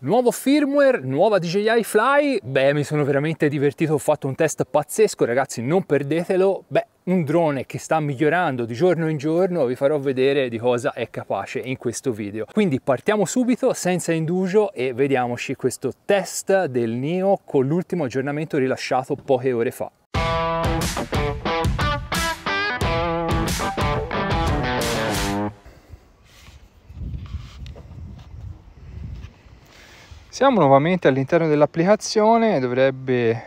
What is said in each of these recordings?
Nuovo firmware, nuova DJI Fly, beh mi sono veramente divertito, ho fatto un test pazzesco ragazzi, non perdetelo, beh un drone che sta migliorando di giorno in giorno, vi farò vedere di cosa è capace in questo video. Quindi partiamo subito senza indugio e vediamoci questo test del NIO con l'ultimo aggiornamento rilasciato poche ore fa. Siamo nuovamente all'interno dell'applicazione, dovrebbe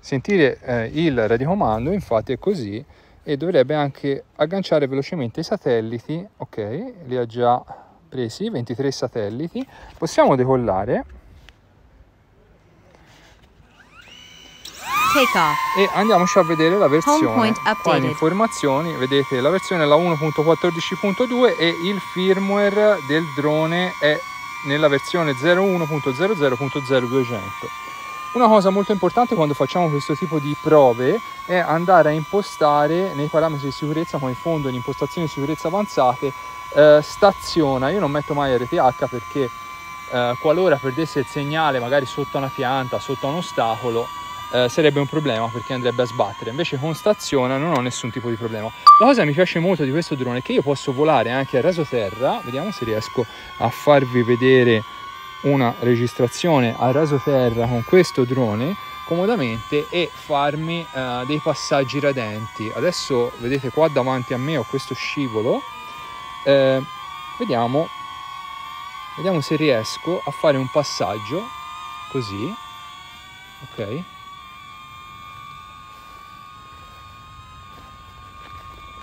sentire eh, il radiocomando, infatti è così, e dovrebbe anche agganciare velocemente i satelliti, ok, li ha già presi, 23 satelliti, possiamo decollare. E andiamoci a vedere la versione. Qua in informazioni vedete la versione è la 1.14.2 e il firmware del drone è nella versione 01.00.0200. Una cosa molto importante quando facciamo questo tipo di prove è andare a impostare nei parametri di sicurezza, come in fondo in impostazioni di sicurezza avanzate, eh, staziona. Io non metto mai RTH perché eh, qualora perdesse il segnale magari sotto una pianta, sotto un ostacolo, eh, sarebbe un problema perché andrebbe a sbattere, invece con stazione non ho nessun tipo di problema. La cosa che mi piace molto di questo drone è che io posso volare anche a raso terra, vediamo se riesco a farvi vedere una registrazione a raso terra con questo drone comodamente e farmi eh, dei passaggi radenti. Adesso vedete qua davanti a me ho questo scivolo, eh, vediamo, vediamo se riesco a fare un passaggio così, ok?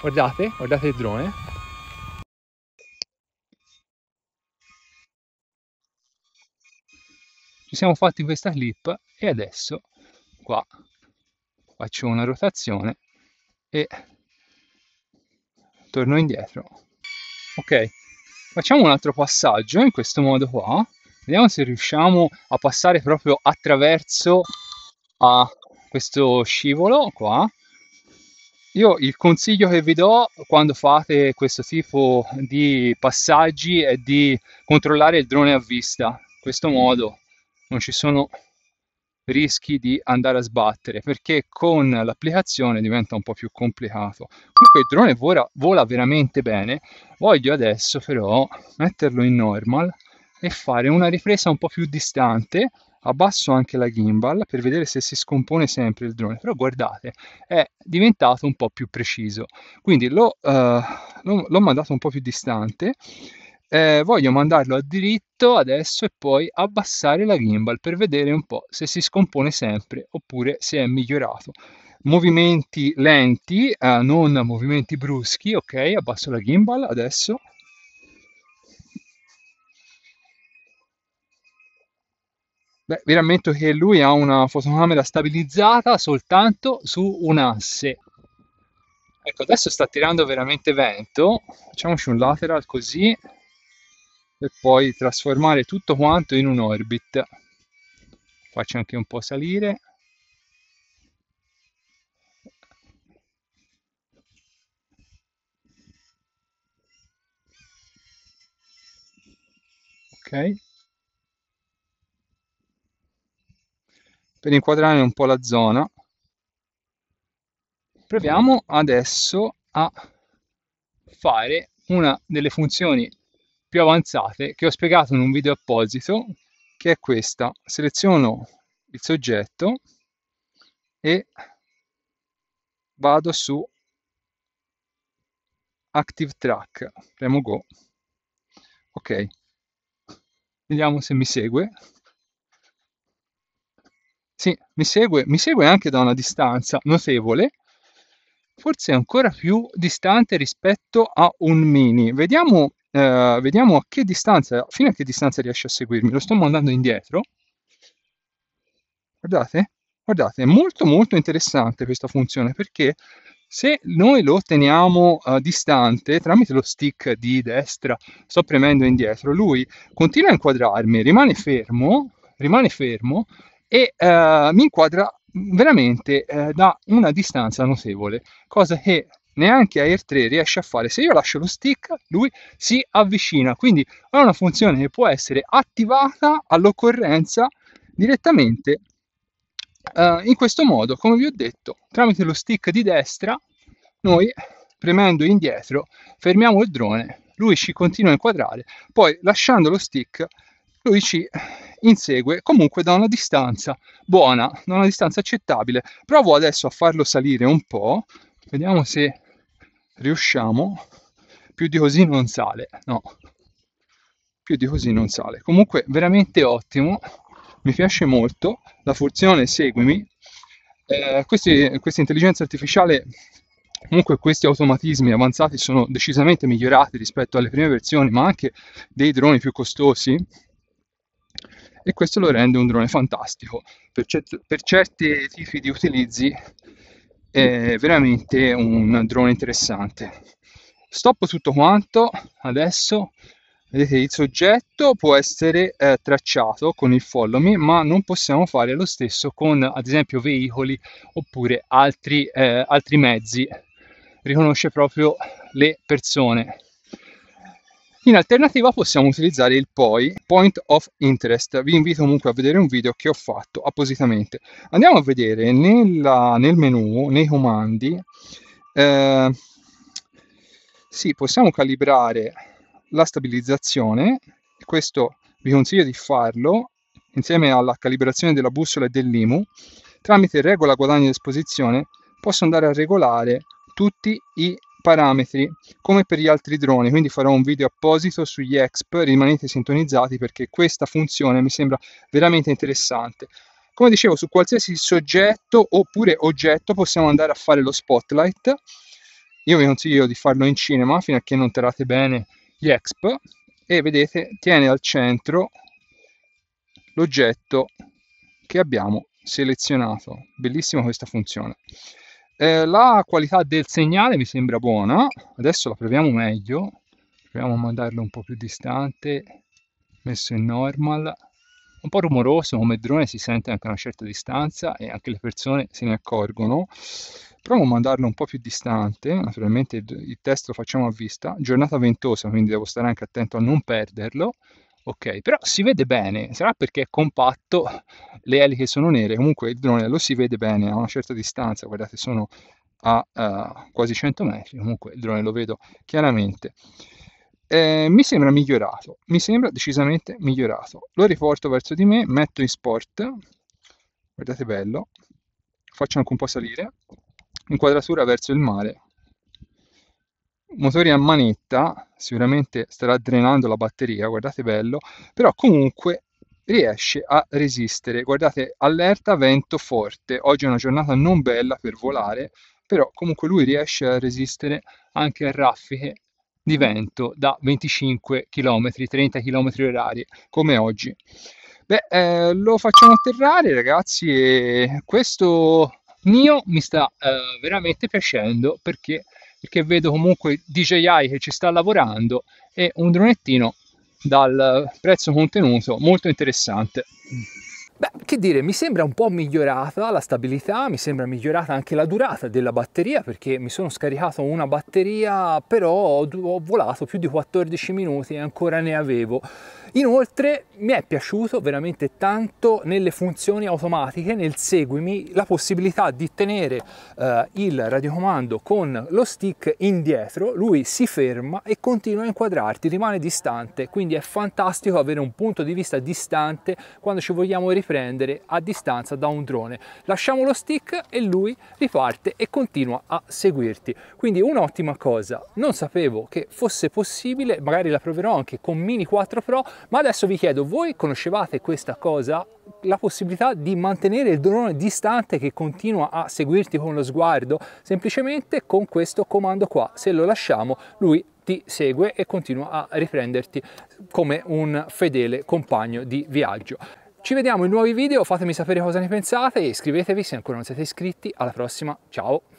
Guardate, guardate il drone. Ci siamo fatti questa clip e adesso qua faccio una rotazione e torno indietro. Ok, facciamo un altro passaggio in questo modo qua. Vediamo se riusciamo a passare proprio attraverso a questo scivolo qua io il consiglio che vi do quando fate questo tipo di passaggi è di controllare il drone a vista, in questo modo non ci sono rischi di andare a sbattere perché con l'applicazione diventa un po' più complicato. Comunque il drone vola, vola veramente bene, voglio adesso però metterlo in normal e fare una ripresa un po' più distante abbasso anche la gimbal per vedere se si scompone sempre il drone, però guardate, è diventato un po' più preciso. Quindi l'ho, eh, l'ho, l'ho mandato un po' più distante, eh, voglio mandarlo a diritto adesso e poi abbassare la gimbal per vedere un po' se si scompone sempre oppure se è migliorato movimenti lenti, eh, non movimenti bruschi, ok? Abbasso la gimbal adesso Beh, vi rammento che lui ha una fotocamera stabilizzata soltanto su un asse. Ecco, adesso sta tirando veramente vento. Facciamoci un lateral così e poi trasformare tutto quanto in un orbit. Faccio anche un po' salire. Ok. per inquadrare un po' la zona. Proviamo adesso a fare una delle funzioni più avanzate che ho spiegato in un video apposito, che è questa. Seleziono il soggetto e vado su Active Track, premo Go. Ok, vediamo se mi segue. Sì, mi segue, mi segue anche da una distanza notevole, forse ancora più distante rispetto a un mini. Vediamo, eh, vediamo a che distanza, fino a che distanza riesce a seguirmi. Lo sto mandando indietro. Guardate, guardate, è molto molto interessante questa funzione perché se noi lo teniamo uh, distante tramite lo stick di destra, sto premendo indietro, lui continua a inquadrarmi, rimane fermo, rimane fermo e eh, mi inquadra veramente eh, da una distanza notevole, cosa che neanche Air 3 riesce a fare. Se io lascio lo stick, lui si avvicina, quindi è una funzione che può essere attivata all'occorrenza direttamente eh, in questo modo, come vi ho detto, tramite lo stick di destra noi premendo indietro fermiamo il drone, lui ci continua a inquadrare, poi lasciando lo stick lui ci insegue comunque da una distanza buona, da una distanza accettabile. Provo adesso a farlo salire un po', vediamo se riusciamo. Più di così non sale, no. Più di così non sale. Comunque veramente ottimo, mi piace molto la funzione seguimi. Eh, questi, questa intelligenza artificiale Comunque questi automatismi avanzati sono decisamente migliorati rispetto alle prime versioni, ma anche dei droni più costosi, e questo lo rende un drone fantastico per, cer- per certi tipi di utilizzi è veramente un drone interessante stop tutto quanto adesso vedete il soggetto può essere eh, tracciato con il follow me ma non possiamo fare lo stesso con ad esempio veicoli oppure altri, eh, altri mezzi riconosce proprio le persone in alternativa possiamo utilizzare il POI, Point of Interest. Vi invito comunque a vedere un video che ho fatto appositamente. Andiamo a vedere nella, nel menu, nei comandi, eh, sì, possiamo calibrare la stabilizzazione, questo vi consiglio di farlo insieme alla calibrazione della bussola e dell'IMU, tramite regola guadagno ed esposizione posso andare a regolare tutti i parametri come per gli altri droni, quindi farò un video apposito sugli EXP, rimanete sintonizzati perché questa funzione mi sembra veramente interessante. Come dicevo, su qualsiasi soggetto oppure oggetto possiamo andare a fare lo spotlight. Io vi consiglio di farlo in cinema fino a che non terrate bene gli EXP e vedete tiene al centro l'oggetto che abbiamo selezionato. Bellissima questa funzione. Eh, la qualità del segnale mi sembra buona, adesso la proviamo meglio, proviamo a mandarlo un po' più distante, messo in normal, un po' rumoroso come drone si sente anche a una certa distanza e anche le persone se ne accorgono. Provo a mandarlo un po' più distante, naturalmente il, il test lo facciamo a vista, giornata ventosa quindi devo stare anche attento a non perderlo ok? Però si vede bene, sarà perché è compatto, le eliche sono nere, comunque il drone lo si vede bene a una certa distanza, guardate sono a uh, quasi 100 metri, comunque il drone lo vedo chiaramente. Eh, mi sembra migliorato, mi sembra decisamente migliorato. Lo riporto verso di me, metto in sport, guardate bello, faccio anche un po' salire, inquadratura verso il mare, motori a manetta sicuramente starà drenando la batteria guardate bello però comunque riesce a resistere guardate allerta vento forte oggi è una giornata non bella per volare però comunque lui riesce a resistere anche a raffiche di vento da 25 km 30 km orari come oggi beh eh, lo facciamo atterrare ragazzi e questo mio mi sta eh, veramente piacendo perché perché vedo comunque DJI che ci sta lavorando e un dronettino dal prezzo contenuto molto interessante. Beh, che dire, mi sembra un po' migliorata la stabilità, mi sembra migliorata anche la durata della batteria perché mi sono scaricato una batteria, però ho, ho volato più di 14 minuti e ancora ne avevo. Inoltre mi è piaciuto veramente tanto nelle funzioni automatiche, nel seguimi, la possibilità di tenere eh, il radiocomando con lo stick indietro, lui si ferma e continua a inquadrarti, rimane distante, quindi è fantastico avere un punto di vista distante quando ci vogliamo riprendere a distanza da un drone. Lasciamo lo stick e lui riparte e continua a seguirti. Quindi un'ottima cosa, non sapevo che fosse possibile, magari la proverò anche con Mini 4 Pro, ma adesso vi chiedo, voi conoscevate questa cosa? La possibilità di mantenere il drone distante che continua a seguirti con lo sguardo semplicemente con questo comando qua. Se lo lasciamo, lui ti segue e continua a riprenderti come un fedele compagno di viaggio. Ci vediamo in nuovi video, fatemi sapere cosa ne pensate e iscrivetevi se ancora non siete iscritti. Alla prossima, ciao!